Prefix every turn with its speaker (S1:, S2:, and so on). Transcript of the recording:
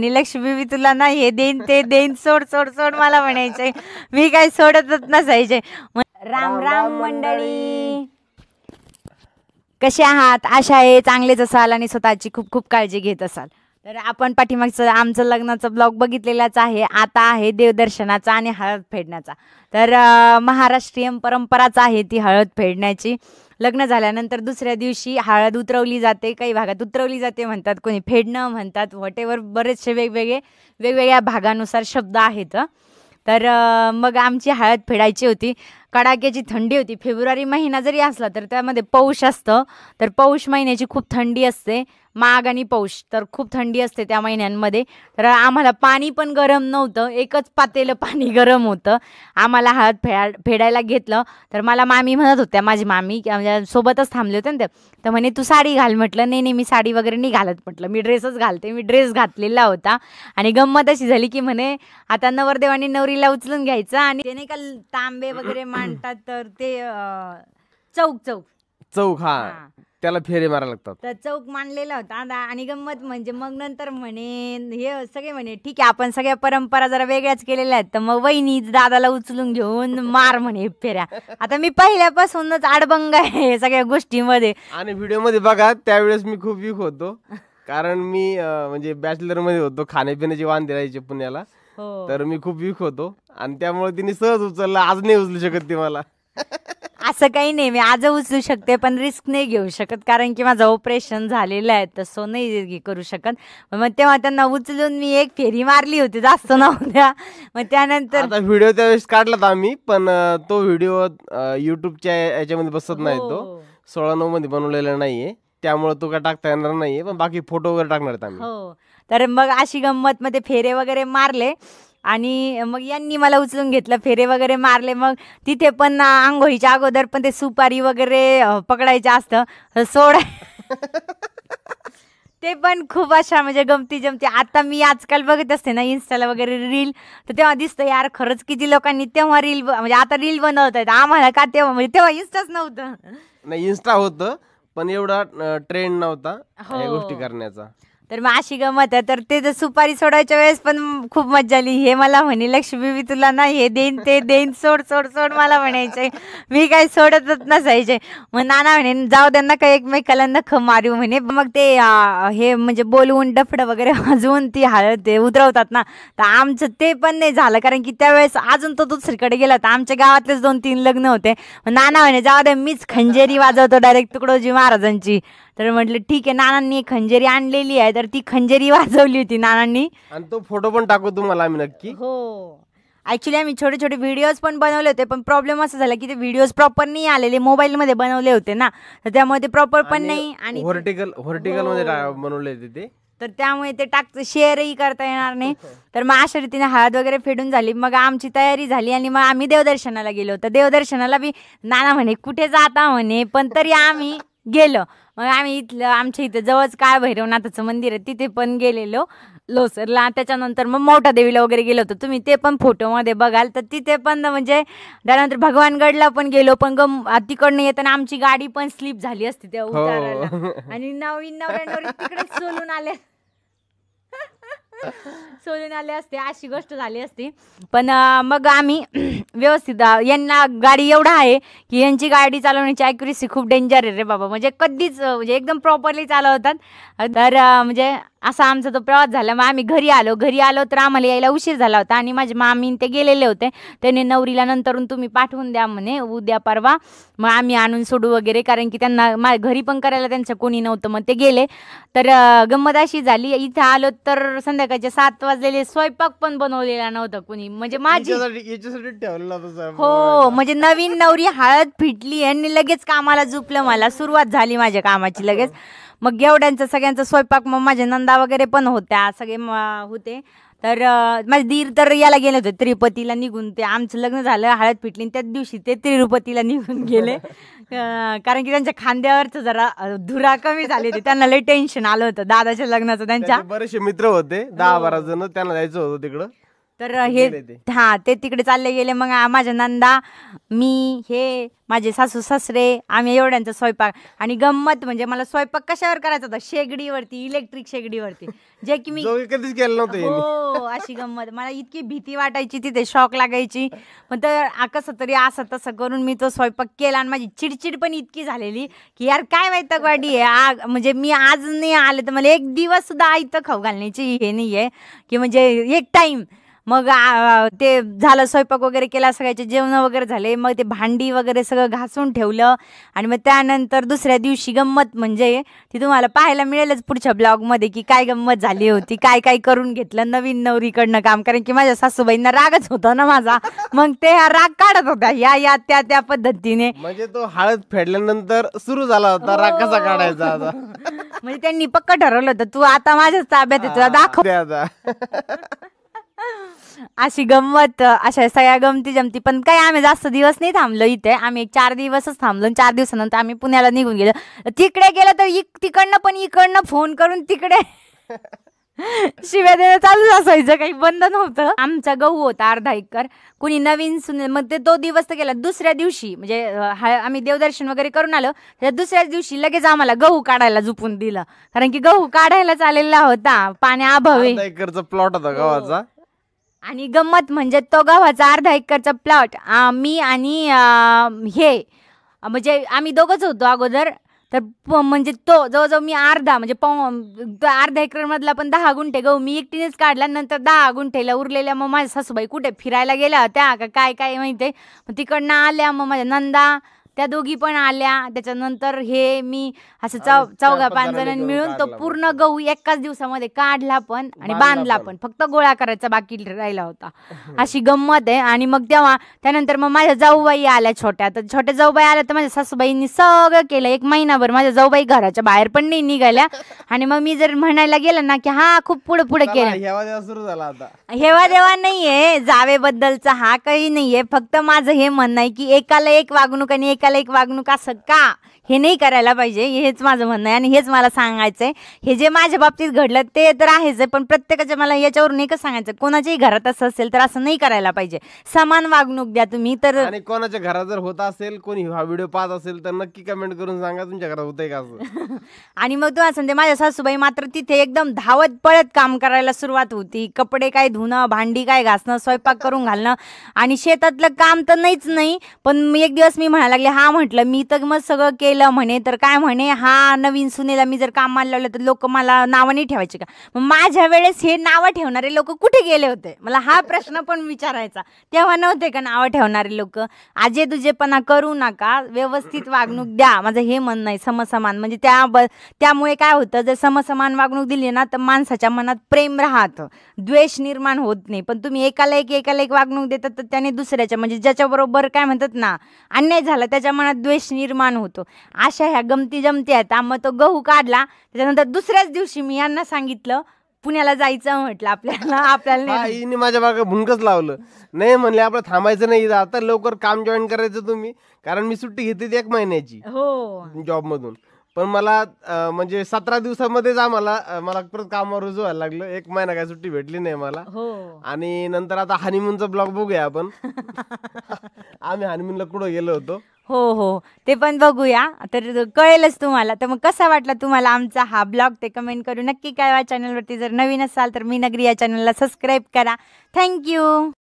S1: निलक्ष बीबी तुला ना हे देईन ते देईन सोड सोड सोड मला म्हणायचे मी काय सोडतच नसायचे राम राम मंडळी कसे आहात आशा आहे चांगलेच असाल आणि स्वतःची खूप खूप काळजी घेत असाल तर आपण पाठीमागचं आमचं लग्नाचं ब्लॉग बघितलेलाच आहे आता आहे देवदर्शनाचा आणि हळद फेडण्याचा तर महाराष्ट्रीयन परंपराच आहे ती हळद फेडण्याची लग्न झाल्यानंतर दुसऱ्या दिवशी हळद उतरवली जाते काही भागात उतरवली जाते म्हणतात कोणी फेडणं म्हणतात वटेवर बरेचसे वेगवेगळे वेगवेगळ्या भागानुसार शब्द आहेत तर मग आमची हळद फेडायची होती कडाक्याची थंडी होती फेब्रुवारी महिना जरी असला तर त्यामध्ये पौष असतं तर पौष महिन्याची खूप थंडी असते माघ आणि पौष तर खूप थंडी असते त्या महिन्यांमध्ये तर आम्हाला पाणी पण गरम नव्हतं एकच पातेलं पाणी गरम होतं आम्हाला हळद फेडा फेडायला घेतलं तर मला मामी म्हणत होत्या माझी मामी सोबतच थांबले होते ना तर म्हणे तू साडी घाल म्हटलं नाही नाही मी साडी वगैरे नाही घालत म्हटलं मी ड्रेसच घालते मी ड्रेस घातलेला होता आणि गंमत अशी झाली की म्हणे आता नवरदेवानी नवरीला उचलून घ्यायचं आणि ते नाही का तांबे वगैरे मांडतात तर ते चौक चौक
S2: चौक हा त्याला फेरे मारायला लागतात
S1: त्या चौक मानलेला होता दादा आणि गंमत म्हणजे मग नंतर म्हणे हे सगळे म्हणे ठीक आहे आपण सगळ्या परंपरा जरा वेगळ्याच केलेल्या आहेत तर मग वहिनी दादाला उचलून घेऊन मार म्हणे फेऱ्या आता मी पहिल्यापासूनच आडबंग आहे
S2: सगळ्या गोष्टीमध्ये आणि व्हिडिओ मध्ये बघा त्यावेळेस मी खूप वीक होतो कारण मी म्हणजे बॅचलर मध्ये होतो खाण्यापिण्याची वांदे राहायचे पुण्याला हो. तर मी खूप वीक होतो आणि त्यामुळे तिने सहज उचलला आज नाही उचलू शकत ती मला
S1: असं काही नाही मी आज उचलू शकते पण रिस्क नाही घेऊ शकत कारण की माझं ऑपरेशन झालेलं आहे तसं नाही करू शकत मग तेव्हा त्यांना उचलून मी एक फेरी मारली होती जास्त
S2: नव्हत्या मग त्यानंतर व्हिडिओ त्यावेळेस काढला आम्ही पण तो व्हिडिओ युट्यूबच्या याच्यामध्ये बसत नाही तो हो. सोळा नऊ मध्ये बनवलेला नाहीये त्यामुळे तो काय टाकता येणार नाहीये पण बाकी फोटो वगैरे टाकणार
S1: हो तर मग अशी गंमत मध्ये फेरे वगैरे मारले आणि मग यांनी मला उचलून घेतलं फेरे वगैरे मारले मग तिथे पण आंघोळीच्या अगोदर पण ते सुपारी वगैरे पकडायचं असतं सोडा ते पण खूप अशा म्हणजे गमती जमती आता मी आजकाल बघत असते ना इन्स्टाला वगैरे रील तर तेव्हा दिसतं यार खरंच किती लोकांनी तेव्हा रील म्हणजे आता रील बनवत आहेत आम्हाला का तेव्हा म्हणजे तेव्हा इन्स्टाच नव्हतं
S2: नाही इन्स्टा होतं पण एवढा ट्रेंड नव्हता हो. गोष्टी करण्याचा
S1: तर मग अशी गमत आहे तर ते जर सुपारी सोडायच्या वेळेस पण खूप मजा आली हे मला म्हणे लक्ष्मी मी तुला ना हे देईन ते देईन सोड सोड सोड मला म्हणायचे मी काही सोडतच नसायचे मग नाना म्हणे जाऊ त्यांना काही एकमेकाला नख मारू म्हणे मग ते हे म्हणजे बोलवून डफड वगैरे अजून ती हळद ते उतरवतात ना तर आमचं ते पण नाही झालं कारण की त्यावेळेस अजून तो दुसरीकडे गेला तर आमच्या गावातलेच दोन तीन लग्न होते नाना म्हणे जाऊ दे मीच खंजेरी वाजवतो डायरेक्ट तुकडोजी महाराजांची तर म्हटलं ठीक आहे नानांनी खंजरी आणलेली आहे तर ती खंजरी वाजवली होती नानांनी
S2: आणि तो फोटो पण टाकू तुम्हाला आम्ही नक्की हो
S1: ऍक्च्युली आम्ही छोटे छोटे व्हिडिओज पण बनवले होते पण प्रॉब्लेम असा झाला की ते व्हिडिओज प्रॉपर नाही आलेले मोबाईलमध्ये बनवले होते ना तर त्यामुळे ते प्रॉपर पण नाही आणि
S2: व्हर्टिकल व्हर्टिकल मध्ये हो. बनवले होते ते
S1: तर त्यामुळे ते टाक शेअरही करता येणार नाही हो. तर मग अशा रीतीने हात वगैरे फेडून झाली मग आमची तयारी झाली आणि मग आम्ही देवदर्शनाला गेलो तर देवदर्शनाला बी नाना म्हणे कुठे जाता म्हणे पण तरी आम्ही गेलो मग आम्ही इथलं आमच्या इथं जवळच काय भैरवनाथाचं मंदिर आहे तिथे पण गेलेलो लोसरला त्याच्यानंतर मग मोठा देवीला वगैरे गेलो होतो तुम्ही ते पण फोटोमध्ये बघाल तर तिथे पण म्हणजे त्यानंतर भगवानगडला पण गेलो पण गम तिकडनं येताना आमची गाडी पण स्लिप झाली असती त्या हो. उताराला आणि नवीन नवऱ्या नवरी तिकडे सोलून आले सोडून आले असते अशी गोष्ट झाली असती पण मग आम्ही व्यवस्थित यांना गाडी एवढा आहे की यांची गाडी चालवण्याची ॲक्युरेसी खूप डेंजर आहे रे बाबा म्हणजे कधीच म्हणजे एकदम प्रॉपरली चालवतात तर म्हणजे असा आमचा तो प्रवास झाला मग आम्ही घरी आलो घरी आलो तर आम्हाला यायला उशीर झाला होता आणि माझे मामी ते गेलेले होते त्याने नवरीला नंतरून तुम्ही पाठवून द्या म्हणे उद्या परवा मग आम्ही आणून सोडू वगैरे कारण की त्यांना मा घरी पण करायला त्यांचं कोणी नव्हतं मग ते गेले तर गंमत अशी झाली इथं आलो तर संध्याकाळचे सात वाजलेले स्वयंपाक पण बनवलेला नव्हता कोणी म्हणजे माझी हो म्हणजे नवीन नवरी हळद फिटली आणि लगेच कामाला झुपलं मला सुरुवात झाली माझ्या कामाची लगेच मग गेवड्यांचा सगळ्यांचा स्वयंपाक मग माझ्या नंदा वगैरे पण होत्या सगळे होते तर माझे दीर तर याला गेले होते तिरुपतीला निघून ते आमचं लग्न झालं हळद पिटली त्याच दिवशी ते तिरुपतीला निघून गेले कारण की त्यांच्या खांद्यावरच जरा धुरा कमी झाली होती त्यांना लई टेन्शन आलं होतं दादाच्या लग्नाचं त्यांच्या
S2: बरेचसे मित्र होते दहा हो. बारा जण त्यांना जायचं होतं तिकडं
S1: तर हे हा ते तिकडे चालले गेले मग माझ्या नंदा मी हे माझे सासू सासरे आम्ही एवढ्यांचा स्वयंपाक आणि गंमत म्हणजे मला स्वयंपाक कशावर करायचा होता शेगडीवरती इलेक्ट्रिक शेगडीवरती जे की मी कधीच गेलो हो अशी गंमत मला इतकी भीती वाटायची तिथे शॉक लागायची पण तर कसं तरी असं तसं करून मी तो स्वयंपाक केला आणि माझी चिडचिड पण इतकी झालेली की यार काय वाईट वाडी आहे म्हणजे मी आज नाही आले तर मला एक दिवस सुद्धा आयतं खाऊ घालण्याची हे नाही आहे की म्हणजे एक टाइम मग ते झालं स्वयंपाक वगैरे केला सगळ्याचे जेवण वगैरे झाले मग ते भांडी वगैरे सगळं घासून ठेवलं आणि मग त्यानंतर दुसऱ्या दिवशी गंमत म्हणजे ती तुम्हाला पाहायला मिळेलच पुढच्या ब्लॉगमध्ये की काय गंमत झाली होती काय काय करून घेतलं नवीन नवरीकडनं काम कारण की माझ्या सासूबाईंना रागच होता ना माझा मग ते हा राग काढत होता या या त्या त्या पद्धतीने
S2: म्हणजे तो हळद फेडल्यानंतर सुरू झाला होता राग हो. कसा काढायचा म्हणजे
S1: त्यांनी पक्क ठरवलं होतं तू आता माझ्याच ताब्यात तुला दाखव अशी गंमत अशा सगळ्या गमती जमती पण काय आम्ही जास्त दिवस नाही थांबलो इथे आम्ही एक चार दिवसच थांबलो चार दिवसानंतर आम्ही पुण्याला निघून गेलो तिकडे गेलो तर तिकडनं पण इकडनं फोन करून तिकडे शिव्या देणं चालूच असायचं काही बंद नव्हतं आमचा गहू होता अर्धा एकर कुणी नवीन सुन मग ते तो दिवस तर गेला दुसऱ्या दिवशी म्हणजे आम्ही देवदर्शन वगैरे करून आलो त्या दुसऱ्याच दिवशी लगेच आम्हाला गहू काढायला झुपून दिलं कारण की गहू काढायला चाललेला होता पाण्या अभावी
S2: एकरचा प्लॉट होता गव्हाचा
S1: आणि गंमत म्हणजे तो गव्हाचा अर्धा एकरचा प्लॉट मी आणि हे म्हणजे आम्ही दोघंच होतो अगोदर तर म्हणजे तो जवळजवळ मी अर्धा म्हणजे पाव अर्धा एकरमधला पण दहा गुंठे गहू मी एकटीनेच काढला नंतर दहा गुंठेला उरलेल्या मग माझ्या सासूबाई कुठे फिरायला गेल्या होत्या का काय काय माहिती आहे तिकडनं आल्या मग माझ्या नंदा त्या दोघी पण आल्या त्याच्यानंतर हे मी असं चौ चौघा पाच जण मिळून तो पूर्ण गहू एकाच दिवसामध्ये काढला पण आणि बांधला पण फक्त गोळा करायचा बाकी राहिला होता हो. अशी गंमत आहे आणि मग तेव्हा त्यानंतर मग माझ्या जाऊबाई आल्या छोट्या तर छोट्या जाऊबाई आल्या तर माझ्या सासूबाईंनी सगळं केलं एक महिनाभर माझ्या जाऊबाई घराच्या बाहेर पण नाही निघाल्या आणि मग मी जर म्हणायला गेलं ना की हा खूप पुढे पुढे
S2: केलं सुरू झाला हेवा
S1: देवा नाहीये बद्दलचा हा काही नाहीये फक्त माझं हे म्हणणं आहे की एकाला एक वागणूक आणि एक एकाला एक वागणूक असं का हे नाही करायला पाहिजे हेच माझं म्हणणं आहे आणि हेच मला सांगायचंय हे जे माझ्या बाबतीत घडलं ते तर आहेच आहे पण प्रत्येकाच्या मला याच्यावरून एकच सांगायचं कोणाच्याही घरात असं असेल तर असं नाही करायला पाहिजे समान वागणूक द्या तुम्ही तर
S2: कोणाच्या घरात जर होत असेल कोणी हा व्हिडिओ पाहत असेल तर नक्की कमेंट करून सांगा तुमच्या घरात होतंय का असं
S1: आणि मग असं ते माझ्या सासूबाई मात्र तिथे एकदम धावत पळत काम करायला सुरुवात होती कपडे काय धुणं भांडी काय घासणं स्वयंपाक करून घालणं आणि शेतातलं काम तर नाहीच नाही पण एक दिवस मी म्हणायला लागले हा म्हटलं मी तर मग सगळं केलं केलं म्हणे तर काय म्हणे हा नवीन सुनेला मी जर कामाला लावलं तर लोक मला नावाने नाही ठेवायचे का मग माझ्या वेळेस हे नावं ठेवणारे लोक कुठे गेले होते मला हा प्रश्न पण विचारायचा तेव्हा नव्हते का नावं ठेवणारे लोक आजे दुजेपणा करू नका व्यवस्थित वागणूक द्या माझं हे म्हणणं आहे समसमान म्हणजे त्या ब त्यामुळे काय होतं जर समसमान वागणूक दिली ना तर माणसाच्या मनात प्रेम राहतं द्वेष निर्माण होत नाही पण तुम्ही एकाला एक एकाला एक वागणूक देतात तर त्याने दुसऱ्याच्या म्हणजे ज्याच्याबरोबर काय म्हणतात ना अन्याय झाला त्याच्या मनात द्वेष निर्माण होतो अशा ह्या गमती जमती आहेत आम्ही तो गहू काढला त्याच्यानंतर दुसऱ्याच दिवशी मी यांना सांगितलं पुण्याला जायचं म्हटलं आपल्याला आपल्याला नाही
S2: माझ्या बागा भुंकच लावलं नाही म्हणले आपलं थांबायचं नाही आता लवकर काम जॉईन करायचं तुम्ही कारण मी सुट्टी घेतली एक महिन्याची हो जॉब मधून पण मला म्हणजे सतरा दिवसामध्येच आम्हाला मला परत कामावर रुजू व्हायला लागलं एक महिना काय सुट्टी भेटली नाही मला हो आणि नंतर आता हनीमूनचा ब्लॉग बघूया आपण आम्ही हनीमूनला कुठं गेलो होतो
S1: हो हो ते पण बघूया तर कळेलच तुम्हाला तर मग कसा वाटला तुम्हाला आमचा हा ब्लॉग ते कमेंट करू नक्की कळवा चॅनलवरती जर नवीन असाल तर मी नगरी या चॅनलला सबस्क्राईब करा थँक्यू